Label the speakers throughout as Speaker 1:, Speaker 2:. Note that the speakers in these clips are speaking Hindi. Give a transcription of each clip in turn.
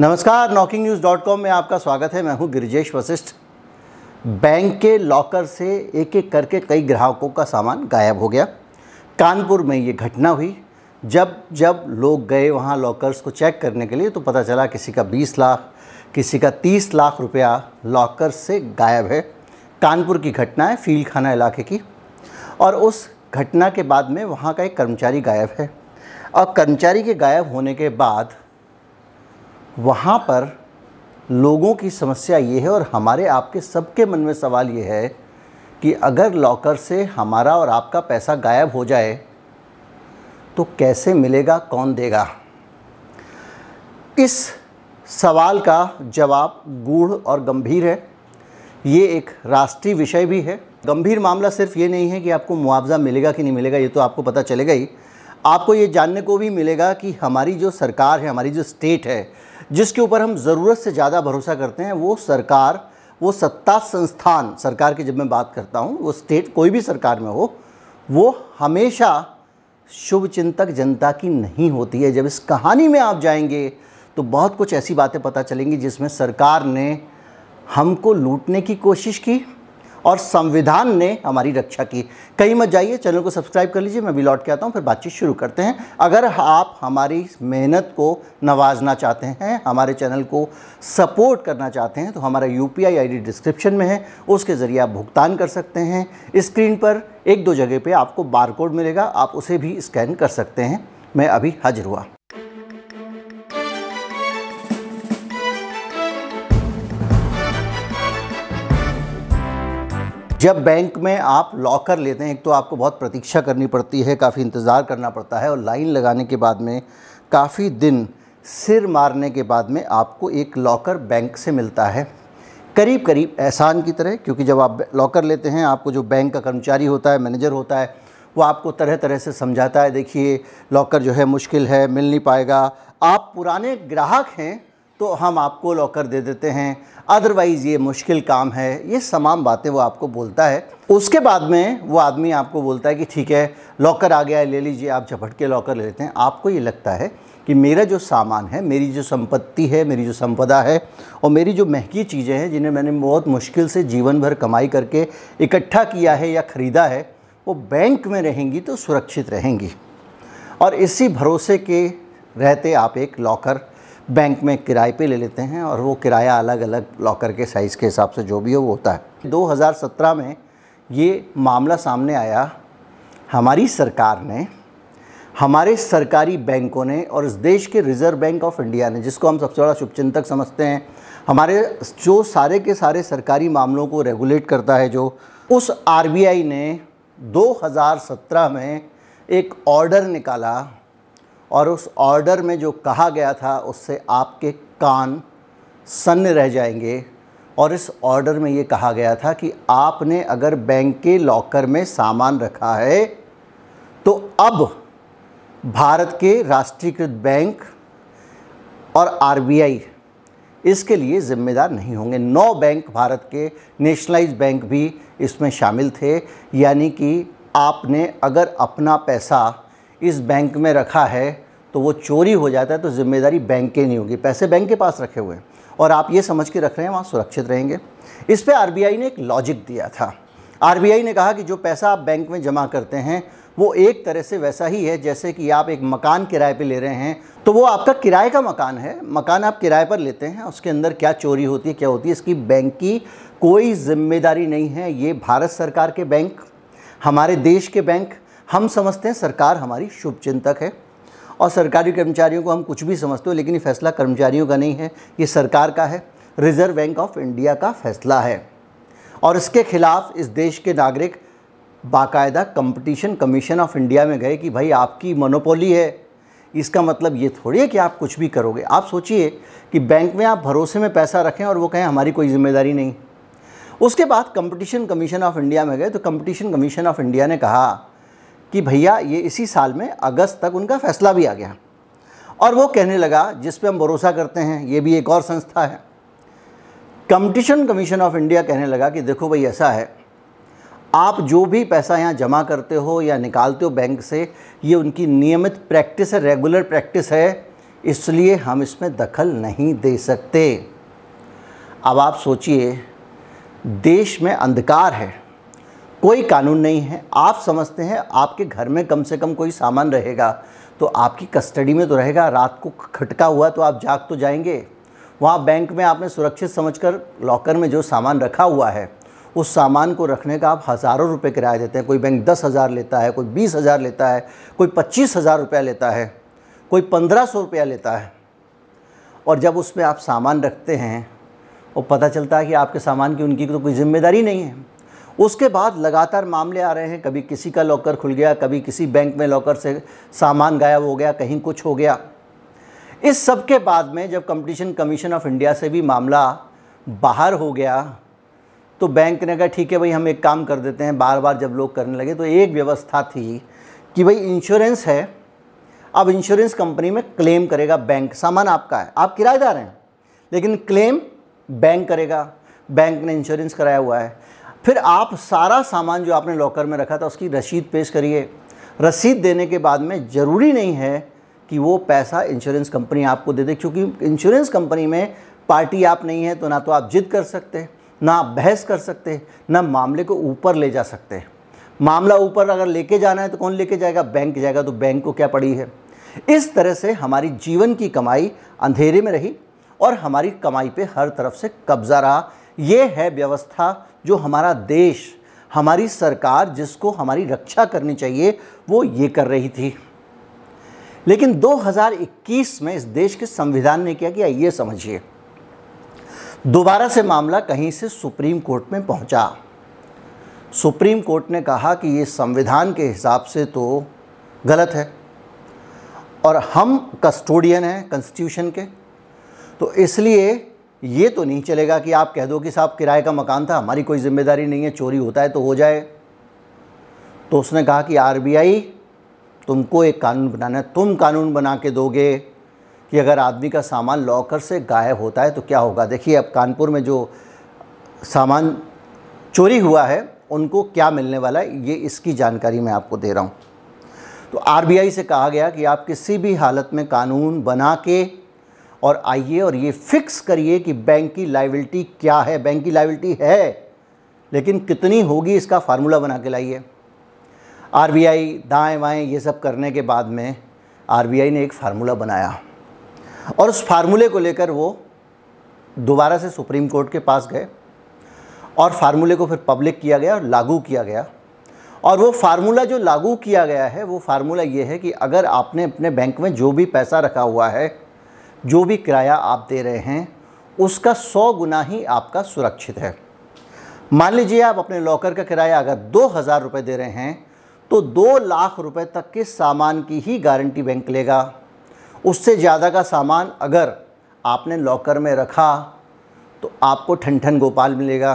Speaker 1: नमस्कार नॉकिंग न्यूज़ डॉट कॉम में आपका स्वागत है मैं हूं गिरिजेश वशिष्ठ बैंक के लॉकर से एक एक करके कई ग्राहकों का सामान गायब हो गया कानपुर में ये घटना हुई जब जब लोग गए वहाँ लॉकर्स को चेक करने के लिए तो पता चला किसी का 20 लाख किसी का 30 लाख रुपया लॉकर से गायब है कानपुर की घटना है फीलखाना इलाके की और उस घटना के बाद में वहाँ का एक कर्मचारी गायब है और कर्मचारी के गायब होने के बाद वहाँ पर लोगों की समस्या ये है और हमारे आपके सबके मन में सवाल ये है कि अगर लॉकर से हमारा और आपका पैसा गायब हो जाए तो कैसे मिलेगा कौन देगा इस सवाल का जवाब गूढ़ और गंभीर है ये एक राष्ट्रीय विषय भी है गंभीर मामला सिर्फ ये नहीं है कि आपको मुआवजा मिलेगा कि नहीं मिलेगा ये तो आपको पता चलेगा ही आपको ये जानने को भी मिलेगा कि हमारी जो सरकार है हमारी जो स्टेट है जिसके ऊपर हम ज़रूरत से ज़्यादा भरोसा करते हैं वो सरकार वो सत्ता संस्थान सरकार की जब मैं बात करता हूँ वो स्टेट कोई भी सरकार में हो वो हमेशा शुभ चिंतक जनता की नहीं होती है जब इस कहानी में आप जाएंगे तो बहुत कुछ ऐसी बातें पता चलेंगी जिसमें सरकार ने हमको लूटने की कोशिश की और संविधान ने हमारी रक्षा की कहीं मत जाइए चैनल को सब्सक्राइब कर लीजिए मैं भी लौट के आता हूँ फिर बातचीत शुरू करते हैं अगर आप हमारी मेहनत को नवाजना चाहते हैं हमारे चैनल को सपोर्ट करना चाहते हैं तो हमारा यू पी आई डिस्क्रिप्शन में है उसके ज़रिए आप भुगतान कर सकते हैं स्क्रीन पर एक दो जगह पर आपको बारकोड मिलेगा आप उसे भी स्कैन कर सकते हैं मैं अभी हाजिर हुआ जब बैंक में आप लॉकर लेते हैं एक तो आपको बहुत प्रतीक्षा करनी पड़ती है काफ़ी इंतज़ार करना पड़ता है और लाइन लगाने के बाद में काफ़ी दिन सिर मारने के बाद में आपको एक लॉकर बैंक से मिलता है करीब करीब एहसान की तरह क्योंकि जब आप लॉकर लेते हैं आपको जो बैंक का कर्मचारी होता है मैनेजर होता है वो आपको तरह तरह से समझाता है देखिए लॉकर जो है मुश्किल है मिल नहीं पाएगा आप पुराने ग्राहक हैं तो हम आपको लॉकर दे देते हैं अदरवाइज़ ये मुश्किल काम है ये तमाम बातें वो आपको बोलता है उसके बाद में वो आदमी आपको बोलता है कि ठीक है लॉकर आ गया है ले लीजिए आप झपट के लॉकर ले लेते हैं आपको ये लगता है कि मेरा जो सामान है मेरी जो संपत्ति है मेरी जो संपदा है और मेरी जो महंगी चीज़ें हैं जिन्हें मैंने बहुत मुश्किल से जीवन भर कमाई करके इकट्ठा किया है या ख़रीदा है वो बैंक में रहेंगी तो सुरक्षित रहेंगी और इसी भरोसे के रहते आप एक लॉकर बैंक में किराए पे ले लेते हैं और वो किराया अलग अलग लॉकर के साइज़ के हिसाब से जो भी हो वो होता है 2017 में ये मामला सामने आया हमारी सरकार ने हमारे सरकारी बैंकों ने और इस देश के रिज़र्व बैंक ऑफ इंडिया ने जिसको हम सबसे बड़ा शुभचिंतक समझते हैं हमारे जो सारे के सारे सरकारी मामलों को रेगुलेट करता है जो उस आर ने 2017 में एक ऑर्डर निकाला और उस ऑर्डर में जो कहा गया था उससे आपके कान सन्न रह जाएंगे और इस ऑर्डर में ये कहा गया था कि आपने अगर बैंक के लॉकर में सामान रखा है तो अब भारत के राष्ट्रीयकृत बैंक और आरबीआई इसके लिए ज़िम्मेदार नहीं होंगे नौ बैंक भारत के नेशनलाइज बैंक भी इसमें शामिल थे यानी कि आपने अगर अपना पैसा इस बैंक में रखा है तो वो चोरी हो जाता है तो जिम्मेदारी बैंक के नहीं होगी पैसे बैंक के पास रखे हुए हैं और आप ये समझ के रख रहे हैं वहाँ सुरक्षित रहेंगे इस पर आर ने एक लॉजिक दिया था आर ने कहा कि जो पैसा आप बैंक में जमा करते हैं वो एक तरह से वैसा ही है जैसे कि आप एक मकान किराए पे ले रहे हैं तो वो आपका किराए का मकान है मकान आप किराए पर लेते हैं उसके अंदर क्या चोरी होती है क्या होती है इसकी बैंक की कोई जिम्मेदारी नहीं है ये भारत सरकार के बैंक हमारे देश के बैंक हम समझते हैं सरकार हमारी शुभचिंतक है और सरकारी कर्मचारियों को हम कुछ भी समझते हो लेकिन ये फैसला कर्मचारियों का नहीं है ये सरकार का है रिजर्व बैंक ऑफ इंडिया का फैसला है और इसके खिलाफ इस देश के नागरिक बाकायदा कंपटीशन कमीशन ऑफ इंडिया में गए कि भाई आपकी मोनोपोली है इसका मतलब ये थोड़ी है कि आप कुछ भी करोगे आप सोचिए कि बैंक में आप भरोसे में पैसा रखें और वो कहें हमारी कोई जिम्मेदारी नहीं उसके बाद कंपटीशन कमीशन ऑफ इंडिया में गए तो कंपटीशन कमीशन ऑफ इंडिया ने कहा कि भैया ये इसी साल में अगस्त तक उनका फैसला भी आ गया और वो कहने लगा जिस पे हम भरोसा करते हैं ये भी एक और संस्था है कंपटीशन कमीशन ऑफ इंडिया कहने लगा कि देखो भाई ऐसा है आप जो भी पैसा यहाँ जमा करते हो या निकालते हो बैंक से ये उनकी नियमित प्रैक्टिस है रेगुलर प्रैक्टिस है इसलिए हम इसमें दखल नहीं दे सकते अब आप सोचिए देश में अंधकार है कोई कानून नहीं है आप समझते हैं आपके घर में कम से कम कोई सामान रहेगा तो आपकी कस्टडी में तो रहेगा रात को खटका हुआ तो आप जाग तो जाएंगे वहाँ बैंक में आपने सुरक्षित समझकर लॉकर में जो सामान रखा हुआ है उस सामान को रखने का आप हज़ारों रुपए किराया देते हैं कोई बैंक दस हज़ार लेता है कोई बीस हज़ार लेता है कोई पच्चीस हज़ार रुपया लेता है कोई पंद्रह सौ रुपया लेता है और जब उसमें आप सामान रखते हैं और पता चलता है कि आपके सामान की उनकी तो कोई जिम्मेदारी नहीं है उसके बाद लगातार मामले आ रहे हैं कभी किसी का लॉकर खुल गया कभी किसी बैंक में लॉकर से सामान गायब हो गया कहीं कुछ हो गया इस सब के बाद में जब कंपटीशन कमीशन ऑफ इंडिया से भी मामला बाहर हो गया तो बैंक ने कहा ठीक है भाई हम एक काम कर देते हैं बार बार जब लोग करने लगे तो एक व्यवस्था थी कि भाई इंश्योरेंस है अब इंश्योरेंस कंपनी में क्लेम करेगा बैंक सामान आपका है आप किराएदार हैं लेकिन क्लेम बैंक करेगा बैंक ने इंश्योरेंस कराया हुआ है फिर आप सारा सामान जो आपने लॉकर में रखा था उसकी रसीद पेश करिए रसीद देने के बाद में ज़रूरी नहीं है कि वो पैसा इंश्योरेंस कंपनी आपको दे दे क्योंकि इंश्योरेंस कंपनी में पार्टी आप नहीं है तो ना तो आप जिद कर सकते ना आप बहस कर सकते ना मामले को ऊपर ले जा सकते मामला ऊपर अगर लेके जाना है तो कौन लेके जाएगा बैंक जाएगा तो बैंक को क्या पड़ी है इस तरह से हमारी जीवन की कमाई अंधेरे में रही और हमारी कमाई पे हर तरफ से कब्ज़ा रहा ये है व्यवस्था जो हमारा देश हमारी सरकार जिसको हमारी रक्षा करनी चाहिए वो ये कर रही थी लेकिन 2021 में इस देश के संविधान ने क्या किया ये समझिए दोबारा से मामला कहीं से सुप्रीम कोर्ट में पहुंचा सुप्रीम कोर्ट ने कहा कि ये संविधान के हिसाब से तो गलत है और हम कस्टोडियन हैं कंस्टिट्यूशन के तो इसलिए ये तो नहीं चलेगा कि आप कह दो कि साहब किराए का मकान था हमारी कोई जिम्मेदारी नहीं है चोरी होता है तो हो जाए तो उसने कहा कि आरबीआई तुमको एक कानून बनाना है तुम कानून बना के दोगे कि अगर आदमी का सामान लॉकर से गायब होता है तो क्या होगा देखिए अब कानपुर में जो सामान चोरी हुआ है उनको क्या मिलने वाला है ये इसकी जानकारी मैं आपको दे रहा हूँ तो आरबीआई से कहा गया कि आप किसी भी हालत में कानून बना के और आइए और ये फिक्स करिए कि बैंक की लाइबिलिटी क्या है बैंक की लाइबिलिटी है लेकिन कितनी होगी इसका फार्मूला बना के लाइए आई दाएं बाएं ये सब करने के बाद में आई ने एक फार्मूला बनाया और उस फार्मूले को लेकर वो दोबारा से सुप्रीम कोर्ट के पास गए और फार्मूले को फिर पब्लिक किया गया और लागू किया गया और वो फार्मूला जो लागू किया गया है वो फार्मूला ये है कि अगर आपने अपने बैंक में जो भी पैसा रखा हुआ है जो भी किराया आप दे रहे हैं उसका सौ गुना ही आपका सुरक्षित है मान लीजिए आप अपने लॉकर का किराया अगर दो हज़ार रुपये दे रहे हैं तो दो लाख रुपए तक के सामान की ही गारंटी बैंक लेगा उससे ज़्यादा का सामान अगर आपने लॉकर में रखा तो आपको ठन ठन गोपाल मिलेगा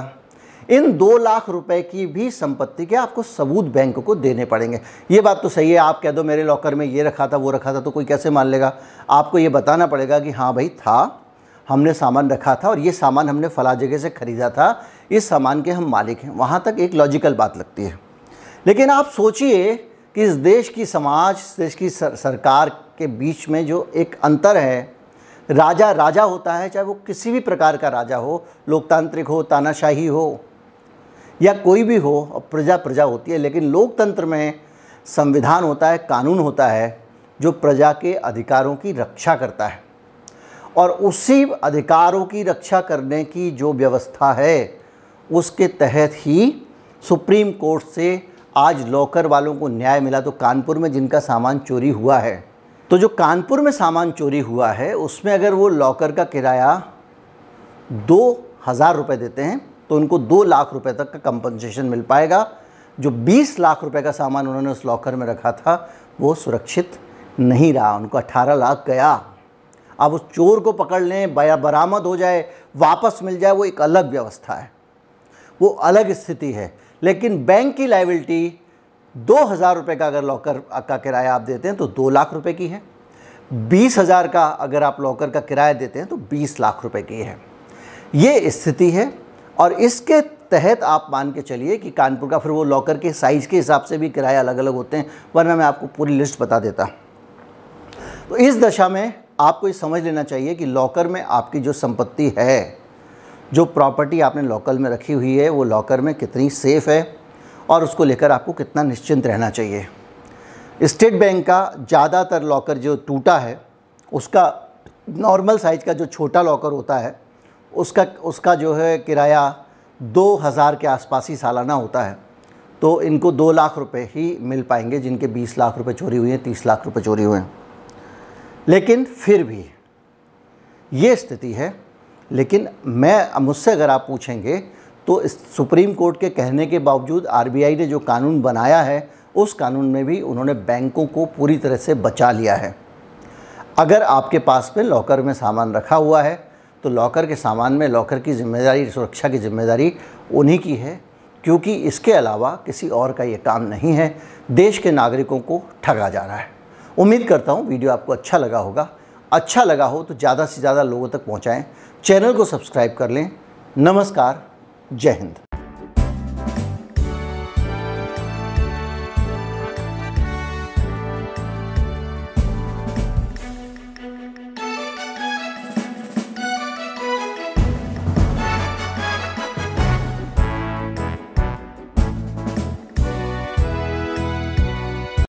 Speaker 1: इन दो लाख रुपए की भी संपत्ति के आपको सबूत बैंक को देने पड़ेंगे ये बात तो सही है आप कह दो मेरे लॉकर में ये रखा था वो रखा था तो कोई कैसे मान लेगा आपको ये बताना पड़ेगा कि हाँ भाई था हमने सामान रखा था और ये सामान हमने फला जगह से ख़रीदा था इस सामान के हम मालिक हैं वहाँ तक एक लॉजिकल बात लगती है लेकिन आप सोचिए कि इस देश की समाज इस देश की सर, सरकार के बीच में जो एक अंतर है राजा राजा होता है चाहे वो किसी भी प्रकार का राजा हो लोकतांत्रिक हो तानाशाही हो या कोई भी हो प्रजा प्रजा होती है लेकिन लोकतंत्र में संविधान होता है कानून होता है जो प्रजा के अधिकारों की रक्षा करता है और उसी अधिकारों की रक्षा करने की जो व्यवस्था है उसके तहत ही सुप्रीम कोर्ट से आज लॉकर वालों को न्याय मिला तो कानपुर में जिनका सामान चोरी हुआ है तो जो कानपुर में सामान चोरी हुआ है उसमें अगर वो लॉकर का किराया दो हज़ार रुपये देते हैं तो उनको दो लाख रुपए तक का कंपनसेशन मिल पाएगा जो बीस लाख रुपए का सामान उन्होंने उस लॉकर में रखा था वो सुरक्षित नहीं रहा उनको अट्ठारह लाख गया अब उस चोर को पकड़ लें बरामद हो जाए वापस मिल जाए वो एक अलग व्यवस्था है वो अलग स्थिति है लेकिन बैंक की लाइबिलिटी दो हज़ार रुपये का अगर लॉकर का किराया आप देते हैं तो दो लाख रुपए की है बीस हज़ार का अगर आप लॉकर का किराया देते हैं तो बीस लाख रुपए की है ये स्थिति है और इसके तहत आप मान के चलिए कि कानपुर का फिर वो लॉकर के साइज़ के हिसाब से भी किराए अलग अलग होते हैं वरना मैं आपको पूरी लिस्ट बता देता तो इस दशा में आपको ये समझ लेना चाहिए कि लॉकर में आपकी जो संपत्ति है जो प्रॉपर्टी आपने लॉकर में रखी हुई है वो लॉकर में कितनी सेफ़ है और उसको लेकर आपको कितना निश्चिंत रहना चाहिए स्टेट बैंक का ज़्यादातर लॉकर जो टूटा है उसका नॉर्मल साइज़ का जो छोटा लॉकर होता है उसका उसका जो है किराया दो हज़ार के आसपास ही सालाना होता है तो इनको दो लाख रुपए ही मिल पाएंगे जिनके बीस लाख रुपए चोरी हुए हैं तीस लाख रुपए चोरी हुए हैं लेकिन फिर भी ये स्थिति है लेकिन मैं मुझसे अगर आप पूछेंगे तो सुप्रीम कोर्ट के कहने के बावजूद आर ने जो कानून बनाया है उस कानून में भी उन्होंने बैंकों को पूरी तरह से बचा लिया है अगर आपके पास में लॉकर में सामान रखा हुआ है तो लॉकर के सामान में लॉकर की जिम्मेदारी सुरक्षा की जिम्मेदारी उन्हीं की है क्योंकि इसके अलावा किसी और का ये काम नहीं है देश के नागरिकों को ठगा जा रहा है उम्मीद करता हूँ वीडियो आपको अच्छा लगा होगा अच्छा लगा हो तो ज़्यादा से ज़्यादा लोगों तक पहुँचाएँ चैनल को सब्सक्राइब कर लें नमस्कार जय हिंद